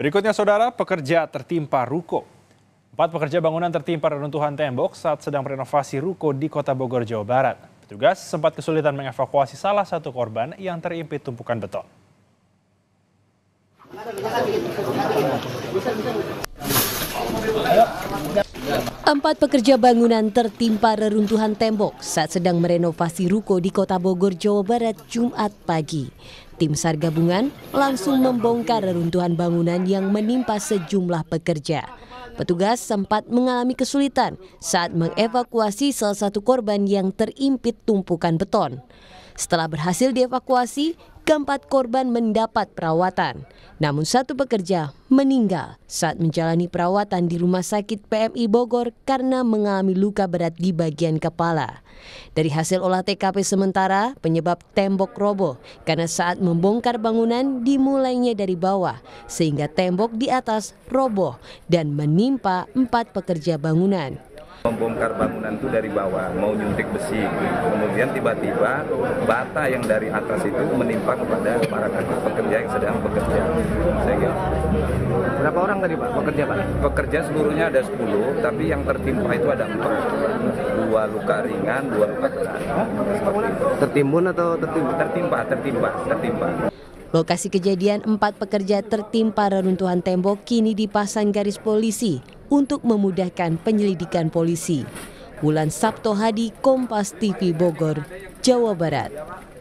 Berikutnya saudara, pekerja tertimpa ruko. Empat pekerja bangunan tertimpa reruntuhan tembok saat sedang merenovasi ruko di kota Bogor, Jawa Barat. Petugas sempat kesulitan mengevakuasi salah satu korban yang terimpit tumpukan beton. Empat pekerja bangunan tertimpa reruntuhan tembok saat sedang merenovasi ruko di kota Bogor, Jawa Barat, Jumat pagi. Tim SAR gabungan langsung membongkar reruntuhan bangunan yang menimpa sejumlah pekerja. Petugas sempat mengalami kesulitan saat mengevakuasi salah satu korban yang terimpit tumpukan beton. Setelah berhasil dievakuasi, Keempat korban mendapat perawatan, namun satu pekerja meninggal saat menjalani perawatan di Rumah Sakit PMI Bogor karena mengalami luka berat di bagian kepala. Dari hasil olah TKP sementara, penyebab tembok roboh karena saat membongkar bangunan dimulainya dari bawah sehingga tembok di atas roboh dan menimpa empat pekerja bangunan. Membongkar bangunan itu dari bawah, mau nyuntik besi. Kemudian tiba-tiba bata yang dari atas itu menimpa kepada para pekerja yang sedang bekerja. Saya Berapa orang tadi Pak pekerja Pak? Pekerja seluruhnya ada 10, tapi yang tertimpa itu ada 4. Dua luka ringan, dua luka berat. Tertimbun atau tertimpa? Tertimpa, tertimpa, tertimpa. Lokasi kejadian empat pekerja tertimpa reruntuhan tembok kini dipasang garis polisi untuk memudahkan penyelidikan polisi. Wulan Sabto Hadi, Kompas TV Bogor, Jawa Barat.